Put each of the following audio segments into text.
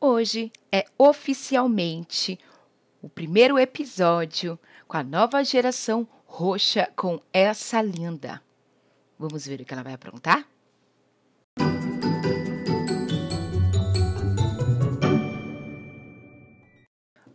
Hoje é oficialmente o primeiro episódio com a nova geração roxa com essa linda. Vamos ver o que ela vai aprontar?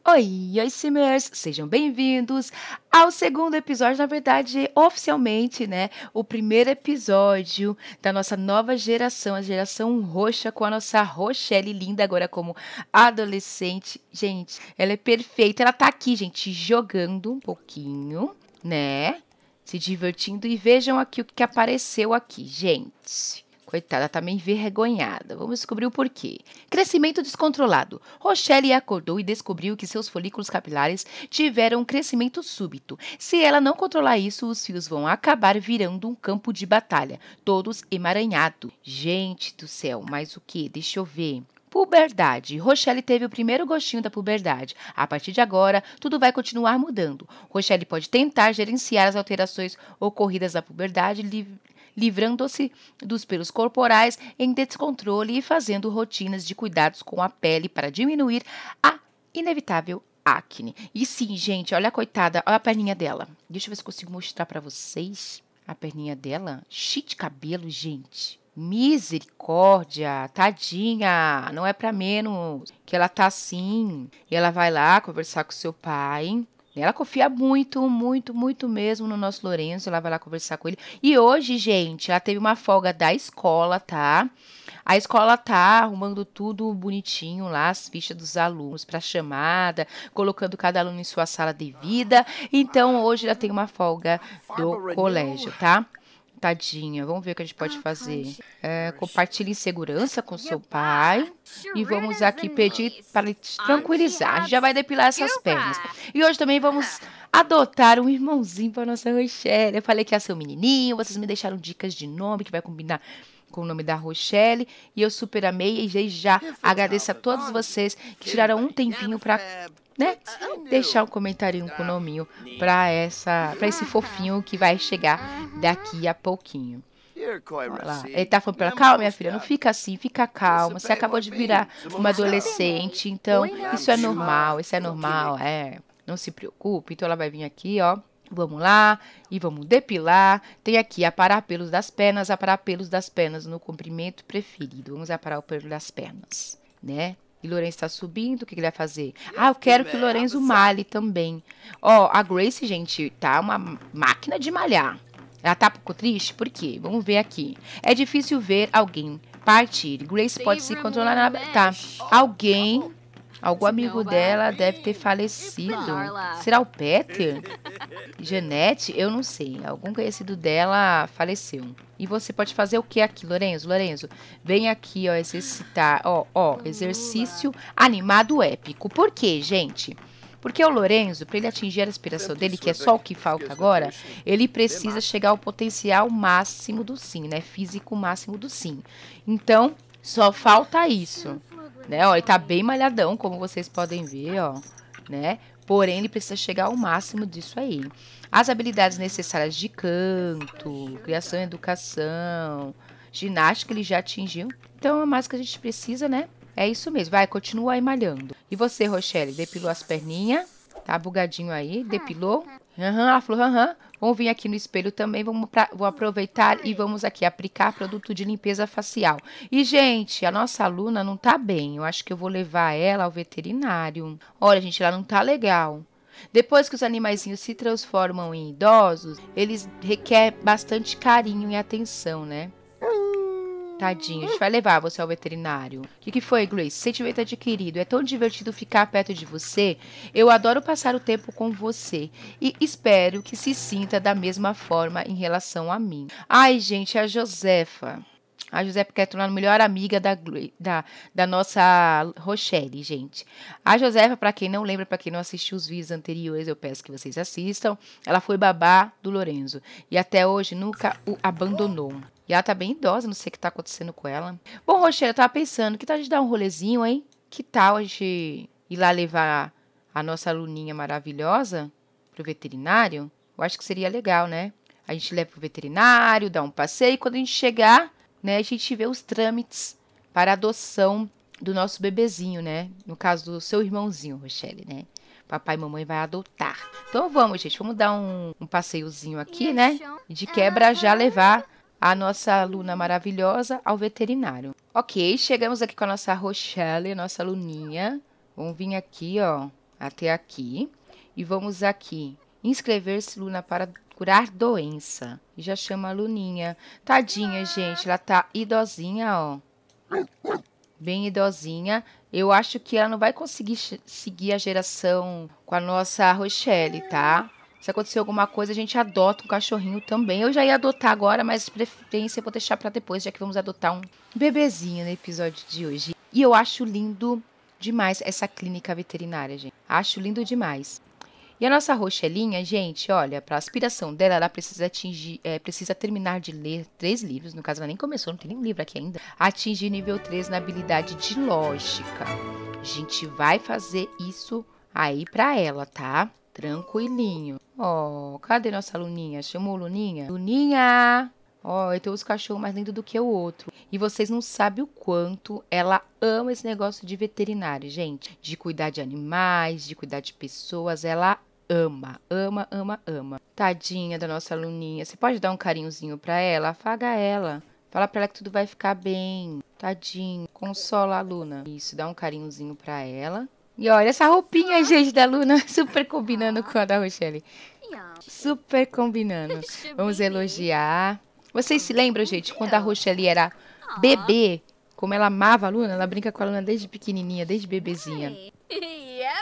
Oi, oi, Simmers! Sejam bem-vindos ao segundo episódio, na verdade, oficialmente, né? O primeiro episódio da nossa nova geração, a geração roxa, com a nossa Rochelle linda agora como adolescente. Gente, ela é perfeita, ela tá aqui, gente, jogando um pouquinho, né? Se divertindo e vejam aqui o que apareceu aqui, gente. Coitada, tá meio envergonhada. Vamos descobrir o porquê. Crescimento descontrolado. Rochelle acordou e descobriu que seus folículos capilares tiveram um crescimento súbito. Se ela não controlar isso, os fios vão acabar virando um campo de batalha, todos emaranhados. Gente do céu, mas o que? Deixa eu ver. Puberdade. Rochelle teve o primeiro gostinho da puberdade. A partir de agora, tudo vai continuar mudando. Rochelle pode tentar gerenciar as alterações ocorridas na puberdade, livrando-se dos pelos corporais em descontrole e fazendo rotinas de cuidados com a pele para diminuir a inevitável acne. E sim, gente, olha a coitada, olha a perninha dela. Deixa eu ver se consigo mostrar para vocês a perninha dela. chique de cabelo, gente. Misericórdia, tadinha, não é para menos que ela tá assim. E ela vai lá conversar com seu pai ela confia muito, muito, muito mesmo no nosso Lourenço. Ela vai lá conversar com ele. E hoje, gente, ela teve uma folga da escola, tá? A escola tá arrumando tudo bonitinho lá, as fichas dos alunos para chamada, colocando cada aluno em sua sala devida. Então, hoje ela tem uma folga do colégio, tá? Tadinha, vamos ver o que a gente pode ah, fazer. É, compartilhe segurança com seu ah, pai. E vamos aqui pedir para ele te tranquilizar. A gente já vai depilar essas pernas. E hoje também vamos ah. adotar um irmãozinho para nossa Rochelle. Eu falei que ia ser um menininho, vocês me deixaram dicas de nome que vai combinar com o nome da Rochelle e eu super amei e já agradeço a todos vocês que tiraram um tá tempinho para né, ah, ah, deixar um comentário com o nominho para essa, para esse fofinho que vai chegar daqui a pouquinho. Olha Ele tá falando pra ela, calma, minha filha, não fica assim, fica calma. Você acabou de virar uma adolescente, então isso é normal, isso é normal, é. Não se preocupe. Então ela vai vir aqui, ó. Vamos lá e vamos depilar. Tem aqui aparar pelos das pernas, aparar pelos das pernas no comprimento preferido. Vamos aparar o pelo das pernas, né? e Lourenço está subindo, o que, que, ele vai fazer? Ah, eu quero que o Lourenço malhe também. Ó, a Grace, gente, tá uma máquina de malhar. Ela tá um pouco triste? Por quê? Vamos ver aqui. É difícil ver alguém partir. Grace pode se controlar na... Tá. Alguém tá Algum amigo é dela deve ter falecido. Será o Peter? Janete, eu não sei. Algum conhecido dela faleceu. E você pode fazer o que aqui, Lorenzo? Lorenzo, vem aqui, ó, exercitar, ó, ó, exercício animado épico. Por quê, gente? Porque o Lorenzo, para ele atingir a aspiração dele, que é só o que falta agora, ele precisa chegar ao potencial máximo do sim, né? Físico máximo do sim. Então, só falta isso. Né? Ó, ele tá bem malhadão, como vocês podem ver, ó, né? Porém, ele precisa chegar ao máximo disso aí. As habilidades necessárias de canto, criação e educação, ginástica ele já atingiu. Então, é mais que a gente precisa, né? É isso mesmo. Vai, continua aí malhando. E você, Rochelle, depilou as perninhas? Tá bugadinho aí? Depilou? Uhum, ela falou, aham, uhum, vamos vir aqui no espelho também, vamos pra, vou aproveitar e vamos aqui aplicar produto de limpeza facial. E, gente, a nossa aluna não tá bem, eu acho que eu vou levar ela ao veterinário. Olha, gente, ela não tá legal. Depois que os animaizinhos se transformam em idosos, eles requerem bastante carinho e atenção, né? a gente vai levar você ao veterinário. O que, que foi, Gleice? Sentimento adquirido. É tão divertido ficar perto de você. Eu adoro passar o tempo com você. E espero que se sinta da mesma forma em relação a mim. Ai, gente, a Josefa. A Josefa quer é tornar a melhor amiga da, da, da, nossa Rochelle, gente. A Josefa, para quem não lembra, para quem não assistiu os vídeos anteriores, eu peço que vocês assistam. Ela foi babá do Lorenzo e até hoje nunca o abandonou. E ela tá bem idosa, não sei o que tá acontecendo com ela. Bom, Rocheira, eu tava pensando, que tal a gente dar um rolezinho, hein? Que tal a gente ir lá levar a nossa aluninha maravilhosa pro veterinário? Eu acho que seria legal, né? A gente leva pro veterinário, dá um passeio, e quando a gente chegar, né, a gente vê os trâmites para adoção do nosso bebezinho, né? No caso do seu irmãozinho, Rochelle, né? Papai e mamãe vai adotar. Então vamos, gente, vamos dar um, um passeiozinho aqui, né? De quebra ah, já tá. levar a nossa aluna maravilhosa ao veterinário. Ok, chegamos aqui com a nossa Rochelle, nossa aluninha. Vamos vir aqui, ó, até aqui. E vamos aqui, inscrever-se, Luna, para curar doença. E já chama a Luninha. Tadinha, gente, ela tá idosinha, ó. Bem idosinha. Eu acho que ela não vai conseguir seguir a geração com a nossa Rochelle, tá? Se acontecer alguma coisa, a gente adota um cachorrinho também. Eu já ia adotar agora, mas preferência eu vou deixar para depois, já que vamos adotar um bebezinho no episódio de hoje. E eu acho lindo demais essa clínica veterinária, gente. Acho lindo demais. E a nossa roxelinha, gente, olha, para aspiração dela, ela precisa atingir, é, precisa terminar de ler três livros. No caso, ela nem começou, não tem nenhum livro aqui ainda. Atingir nível 3 na habilidade de lógica. A gente vai fazer isso aí para ela, tá? Tranquilinho. Ó, oh, cadê nossa Luninha? Chamou Luninha? Luninha! Ó, oh, eu tenho os cachorros mais lindos do que o outro. E vocês não sabem o quanto ela ama esse negócio de veterinário, gente. De cuidar de animais, de cuidar de pessoas. Ela ama, ama, ama, ama. Tadinha da nossa Luninha. Você pode dar um carinhozinho pra ela? Afaga ela. Fala pra ela que tudo vai ficar bem. Tadinha. Consola a Luna. Isso, dá um carinhozinho pra ela. E olha essa roupinha, gente, da Luna, super combinando com a da Rochelle. Super combinando. Vamos elogiar. Vocês se lembram, gente, quando a Rochelle era ah. bebê, como ela amava a Luna? Ela brinca com a Luna desde pequenininha, desde bebezinha.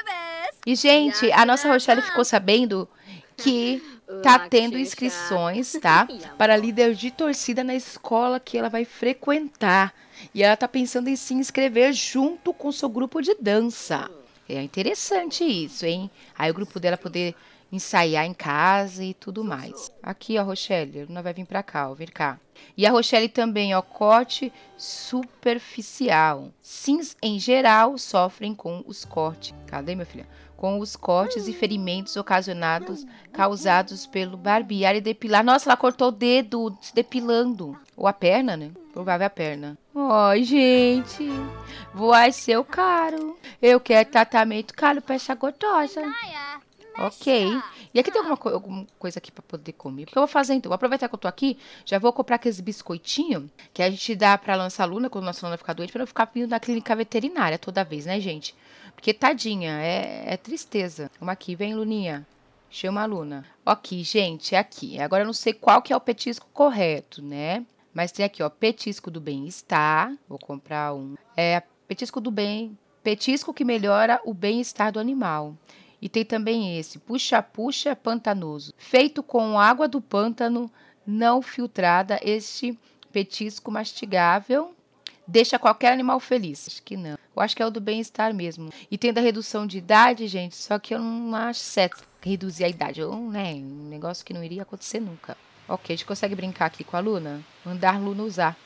E, gente, a nossa Rochelle ficou sabendo que tá tendo inscrições, tá? Para líder de torcida na escola que ela vai frequentar. E ela tá pensando em se inscrever junto com seu grupo de dança. É interessante isso, hein? Aí o grupo dela poder ensaiar em casa e tudo mais. Aqui, ó, Rochelle, não vai vir pra cá, ó, vir cá. E a Rochelle também, ó, corte superficial. Sims, em geral, sofrem com os cortes. Cadê, meu filho? com os cortes e ah. ferimentos ocasionados, causados pelo barbear e depilar. Nossa, ela cortou o dedo se depilando. Ou a perna, né? Provável a perna. Ai, gente, vai é ser o caro. Eu quero tratamento caro pra essa gotosa. Ok. E aqui tem alguma, co alguma coisa aqui para poder comer? Porque eu vou fazer então. Vou aproveitar que eu tô aqui, já vou comprar aqueles biscoitinhos que a gente dá pra nossa aluna, quando nossa aluna ficar doente, pra não ficar vindo na clínica veterinária toda vez, né, gente? Porque tadinha, é, é tristeza. Vamos aqui, vem, Luninha. Chama a Luna. Ok, gente, é aqui. Agora eu não sei qual que é o petisco correto, né? Mas tem aqui, ó, petisco do bem-estar. Vou comprar um. É, petisco do bem. Petisco que melhora o bem-estar do animal. E tem também esse, puxa-puxa pantanoso. Feito com água do pântano não filtrada, este petisco mastigável deixa qualquer animal feliz. Acho que não. Eu acho que é o do bem-estar mesmo. E tem da redução de idade, gente, só que eu não acho certo reduzir a idade. Eu, né, um negócio que não iria acontecer nunca. Ok, a gente consegue brincar aqui com a Luna? Mandar a Luna usar.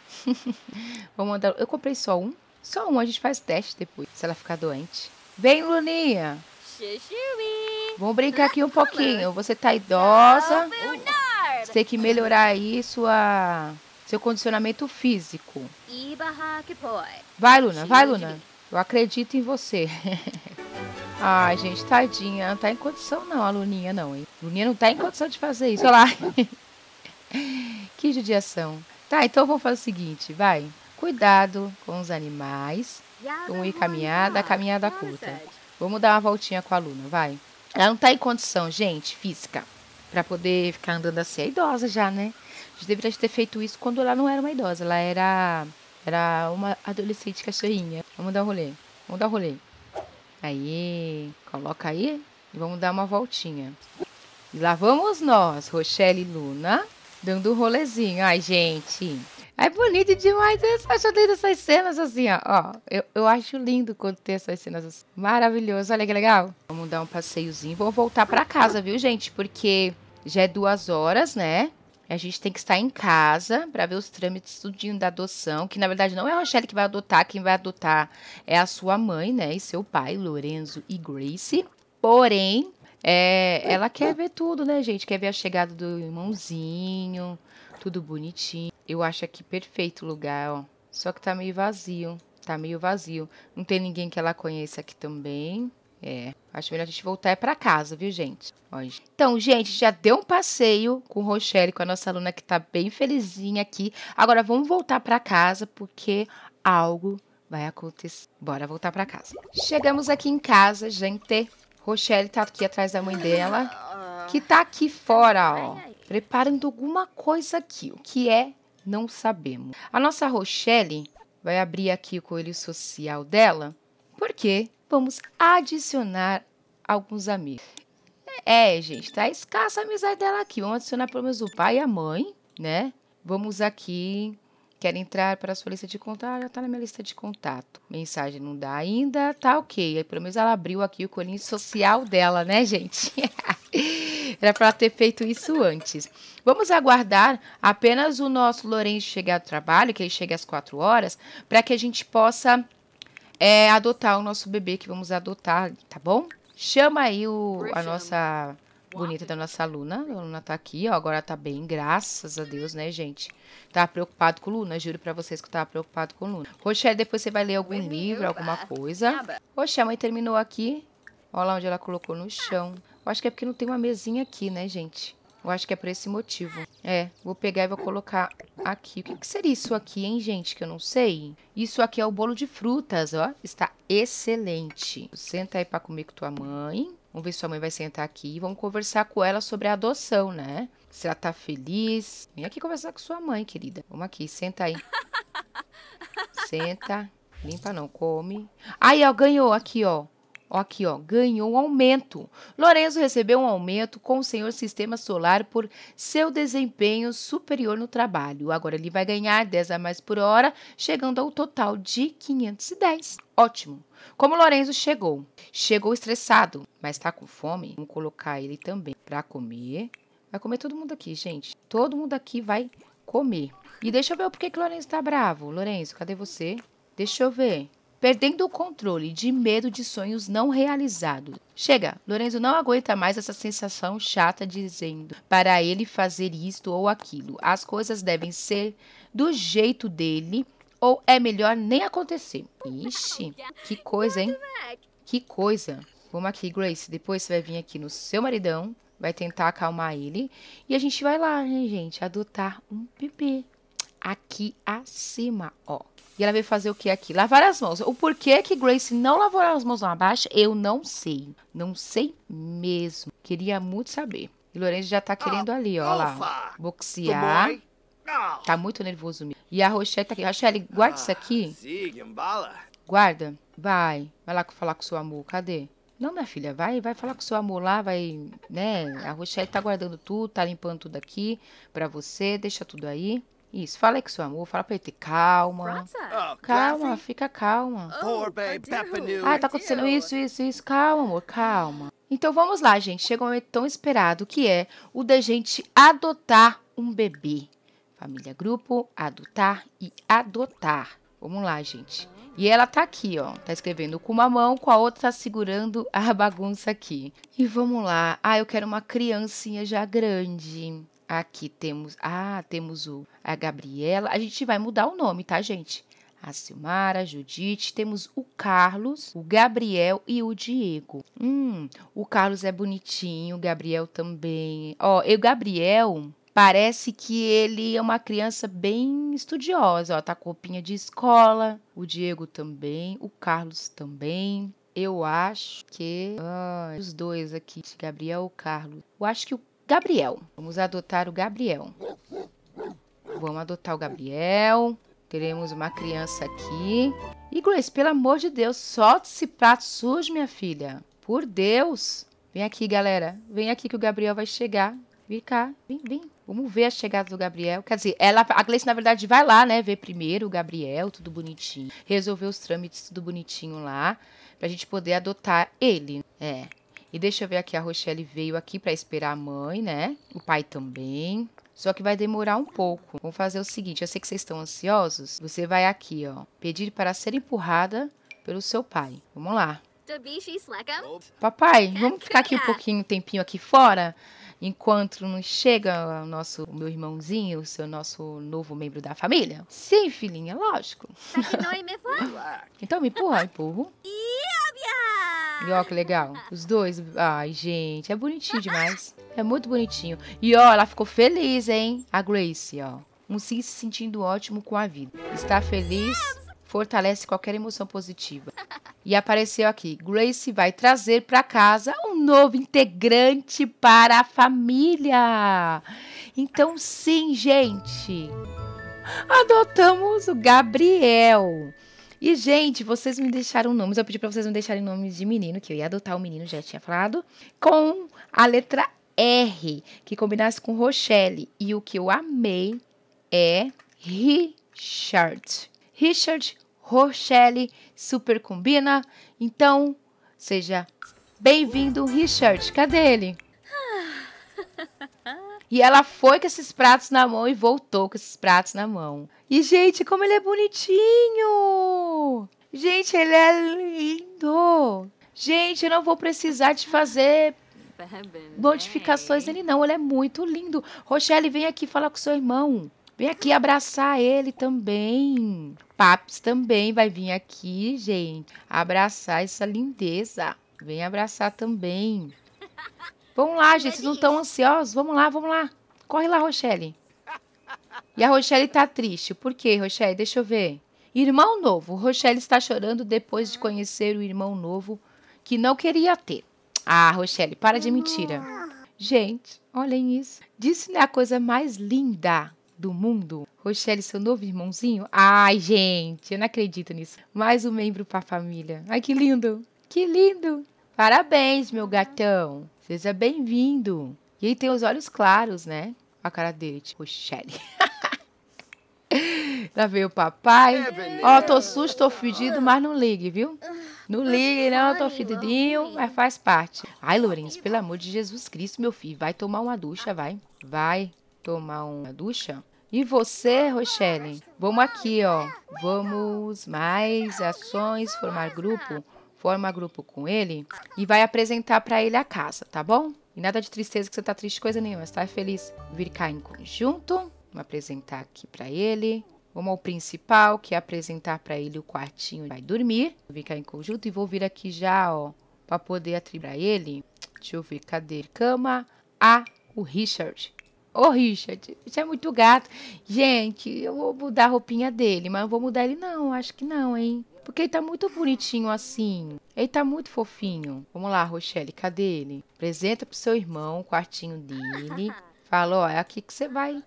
Vou mandar. Eu comprei só um. Só um, a gente faz teste depois, se ela ficar doente. Vem, Luninha! Vamos brincar aqui um pouquinho. Você tá idosa. Você tem que melhorar aí sua seu condicionamento físico. Vai, Luna, vai, Luna. Eu acredito em você. Ai, gente, tadinha. Não tá em condição, não, a Luninha, não, hein? A Luninha não tá em condição de fazer isso. Olha lá. que judiação. Tá, então vamos fazer o seguinte, vai. Cuidado com os animais. Vamos ir caminhada, caminhada curta. Vamos dar uma voltinha com a Luna, vai. Ela não tá em condição, gente, física, para poder ficar andando assim. É idosa já, né? A gente deveria ter feito isso quando ela não era uma idosa. Ela era era uma adolescente cachorrinha. Vamos dar um rolê. Vamos dar um rolê. Aí, coloca aí e vamos dar uma voltinha. E lá vamos nós, Rochelle e Luna, dando um rolezinho. Ai, gente. É bonito demais. Eu acho lindo essas cenas assim, ó. ó eu, eu acho lindo quando tem essas cenas assim. Maravilhoso. Olha que legal. Vamos dar um passeiozinho. Vou voltar para casa, viu, gente? Porque já é duas horas, né? A gente tem que estar em casa para ver os trâmites tudinho da adoção, que na verdade não é a Rochelle que vai adotar, quem vai adotar é a sua mãe, né? E seu pai, Lorenzo e Gracie. Porém, é, ela quer ver tudo, né, gente? Quer ver a chegada do irmãozinho, tudo bonitinho. Eu acho aqui perfeito o lugar, ó. Só que tá meio vazio. Tá meio vazio. Não tem ninguém que ela conheça aqui também. É. Acho melhor a gente voltar é para casa, viu, gente? Então, gente, já deu um passeio com Rochelle, com a nossa aluna que está bem felizinha aqui. Agora vamos voltar para casa porque algo vai acontecer. Bora voltar para casa. Chegamos aqui em casa, gente. Rochelle tá aqui atrás da mãe dela, que tá aqui fora, ó. Preparando alguma coisa aqui. O que é? Não sabemos. A nossa Rochelle vai abrir aqui o coelho social dela, porque vamos adicionar alguns amigos. É, gente, tá escassa a amizade dela aqui. Vamos adicionar pelo menos o pai e a mãe, né? Vamos aqui. Quer entrar para a sua lista de contato? Já tá na minha lista de contato. Mensagem não dá ainda, tá ok. Aí pelo menos ela abriu aqui o colinho social dela, né, gente? Era para ter feito isso antes. Vamos aguardar apenas o nosso Lourenço chegar ao trabalho, que ele chega às 4 horas, para que a gente possa é adotar o nosso bebê que vamos adotar, tá bom? Chama aí o, a nossa bonita da nossa Luna. A Luna tá aqui, ó. Agora tá bem, graças a Deus, né, gente? Tava tá preocupado com Luna, juro pra vocês que eu tava preocupado com Luna. Rochelle, depois você vai ler algum uhum, livro, alguma coisa. Oxe, a mãe terminou aqui. Olha lá onde ela colocou no chão. Eu acho que é porque não tem uma mesinha aqui, né, gente? Eu acho que é por esse motivo. É, vou pegar e vou colocar aqui. O que, que seria isso aqui, hein, gente? Que eu não sei. Isso aqui é o bolo de frutas, ó. Está excelente. Senta aí para comer com tua mãe. Vamos ver se sua mãe vai sentar aqui e vamos conversar com ela sobre a adoção, né? Se ela tá feliz. Vem aqui conversar com sua mãe, querida. Vamos aqui, senta aí. Senta. Limpa não, come. Aí, ó, ganhou aqui, ó aqui, ó, ganhou um aumento. Lorenzo recebeu um aumento com o senhor Sistema Solar por seu desempenho superior no trabalho. Agora ele vai ganhar 10 a mais por hora, chegando ao total de 510. Ótimo. Como Lorenzo chegou? Chegou estressado, mas está com fome. Vamos colocar ele também para comer. Vai comer todo mundo aqui, gente. Todo mundo aqui vai comer. E deixa eu ver o porquê que o Lorenzo tá bravo. Lorenzo, cadê você? Deixa eu ver perdendo o controle de medo de sonhos não realizados. Chega, Lorenzo não aguenta mais essa sensação chata dizendo para ele fazer isto ou aquilo. As coisas devem ser do jeito dele ou é melhor nem acontecer. Ixi, que coisa, hein? Que coisa. Vamos aqui, Grace. Depois você vai vir aqui no seu maridão, vai tentar acalmar ele e a gente vai lá, hein, gente, adotar um bebê aqui acima, ó. E ela veio fazer o que aqui? Lavar as mãos. O porquê que Grace não lavou as mãos lá abaixo, eu não sei. Não sei mesmo. Queria muito saber. E Lorenzo já tá ah, querendo ali, ó lá. Boxear. Ah. Tá muito nervoso mesmo. E a Rochelle tá aqui. Rochelle, guarda isso aqui. Ah, guarda. Vai. Vai lá falar com seu amor. Cadê? Não, minha filha, vai, vai falar com seu amor lá, vai, né? A Rochelle tá guardando tudo, tá limpando tudo aqui pra você, deixa tudo aí. Isso, fala com seu amor, fala pra ele ter calma. Oh, calma, fica calma. Oh, ah, tá acontecendo isso, isso, isso. Calma, amor, calma. Então vamos lá, gente. Chega um momento tão esperado que é o da gente adotar um bebê. Família grupo, adotar e adotar. Vamos lá, gente. E ela tá aqui, ó. Tá escrevendo com uma mão, com a outra tá segurando a bagunça aqui. E vamos lá. Ah, eu quero uma criancinha já grande. Aqui temos, ah, temos o, a Gabriela. A gente vai mudar o nome, tá, gente? A Silmara, a Judite, temos o Carlos, o Gabriel e o Diego. Hum, o Carlos é bonitinho, o Gabriel também. Ó, e o Gabriel parece que ele é uma criança bem estudiosa, ó, tá com roupinha de escola. O Diego também, o Carlos também. Eu acho que ah, os dois aqui, Gabriel e o Carlos. Eu acho que o Gabriel. Vamos adotar o Gabriel. Vamos adotar o Gabriel. Teremos uma criança aqui. E Grace, pelo amor de Deus, solta esse prato sujo, minha filha. Por Deus. Vem aqui, galera. Vem aqui que o Gabriel vai chegar. Vem cá. Vem, vem. Vamos ver a chegada do Gabriel. Quer dizer, ela, a Gleice, na verdade, vai lá, né? Ver primeiro o Gabriel, tudo bonitinho. Resolver os trâmites, tudo bonitinho lá. Pra gente poder adotar ele. É. E deixa eu ver aqui, a Rochelle veio aqui para esperar a mãe, né? O pai também. Só que vai demorar um pouco. Vamos fazer o seguinte, eu sei que vocês estão ansiosos. Você vai aqui, ó, pedir para ser empurrada pelo seu pai. Vamos lá. Papai, vamos ficar aqui um pouquinho, um tempinho aqui fora, enquanto não chega o nosso o meu irmãozinho, o seu nosso novo membro da família? Sim, filhinha, lógico. Tá então me empurra, empurro. E ó, que legal. Os dois. Ai, gente, é bonitinho demais. É muito bonitinho. E ó, ela ficou feliz, hein? A Grace, ó. Um sim se sentindo ótimo com a vida. está feliz fortalece qualquer emoção positiva. E apareceu aqui: Grace vai trazer para casa um novo integrante para a família. Então, sim, gente, adotamos o Gabriel. E, gente, vocês me deixaram nomes. Eu pedi pra vocês me deixarem nomes de menino, que eu ia adotar o menino, já tinha falado. Com a letra R, que combinasse com Rochelle. E o que eu amei é Richard. Richard, Rochelle, super combina. Então, seja bem-vindo, Richard. Cadê ele? E ela foi com esses pratos na mão e voltou com esses pratos na mão. E, gente, como ele é bonitinho! Gente, ele é lindo! Gente, eu não vou precisar de fazer modificações né? nele, não. Ele é muito lindo. Rochelle, vem aqui falar com seu irmão. Vem aqui abraçar ele também. Paps também vai vir aqui, gente. Abraçar essa lindeza. Vem abraçar também. Vamos lá, gente, vocês não estão ansiosos? Vamos lá, vamos lá. Corre lá, Rochelle. E a Rochelle tá triste. Por quê, Rochelle? Deixa eu ver. Irmão novo. Rochelle está chorando depois de conhecer o irmão novo que não queria ter. Ah, Rochelle, para de mentira. Gente, olhem isso. Disse é a coisa mais linda do mundo. Rochelle, seu novo irmãozinho. Ai, gente, eu não acredito nisso. Mais um membro para a família. Ai, que lindo. Que lindo. Parabéns, meu gatão. Seja bem-vindo. E ele tem os olhos claros, né? A cara dele, tipo, Shelly. Lá veio o papai. É, ó, oh, tô sujo, tô fedido, mas não ligue, viu? Não ligue, não, tô fedidinho, mas faz parte. Ai, Lourenço, pelo amor de Jesus Cristo, meu filho, vai tomar uma ducha, vai. Vai tomar uma ducha. E você, Rochelle? Vamos aqui, ó. Vamos mais ações, formar grupo forma grupo com ele e vai apresentar para ele a casa, tá bom? E nada de tristeza que você tá triste coisa nenhuma, você tá feliz. Vir cá em conjunto, vou apresentar aqui para ele. Vamos ao principal, que é apresentar para ele o quartinho, vai dormir. Vou vir cá em conjunto e vou vir aqui já, ó, para poder atribuir ele. Deixa eu ver, cadê? Cama a o Richard. Ô, Richard, você é muito gato. Gente, eu vou mudar a roupinha dele, mas não vou mudar ele não, acho que não, hein? Porque ele tá muito bonitinho assim. Ele tá muito fofinho. Vamos lá, Rochelle, cadê ele? Apresenta pro seu irmão o quartinho dele. Fala, ó, é aqui que você vai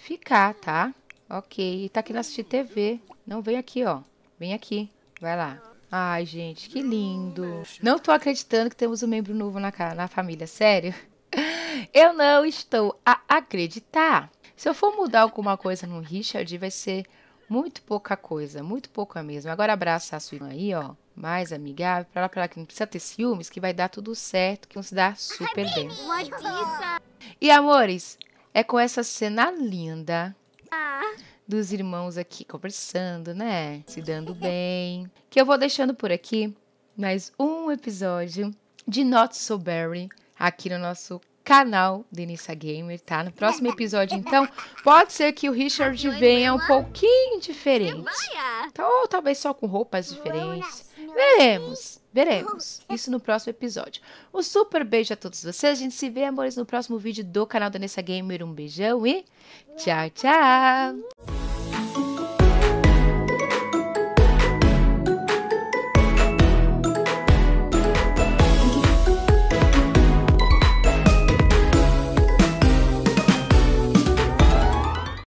ficar, tá? Ok, e tá querendo assistir TV. Não, vem aqui, ó. Vem aqui. Vai lá. Ai, gente, que lindo. Não tô acreditando que temos um membro novo na, na família, sério. Eu não estou a acreditar. Se eu for mudar alguma coisa no Richard, vai ser muito pouca coisa, muito pouca mesmo. Agora abraça a sua irmã aí, ó, mais amigável, pra ela, pra ela que não precisa ter ciúmes, que vai dar tudo certo, que vão se dar super bem. E, amores, é com essa cena linda dos irmãos aqui conversando, né? Se dando bem. Que eu vou deixando por aqui mais um episódio de Not So Berry aqui no nosso canal Denissa Gamer, tá? No próximo episódio, então, pode ser que o Richard venha um pouquinho diferente. Tá, ou talvez só com roupas diferentes. Veremos, veremos. Isso no próximo episódio. Um super beijo a todos vocês. A gente se vê, amores, no próximo vídeo do canal Denissa Gamer. Um beijão e tchau, tchau!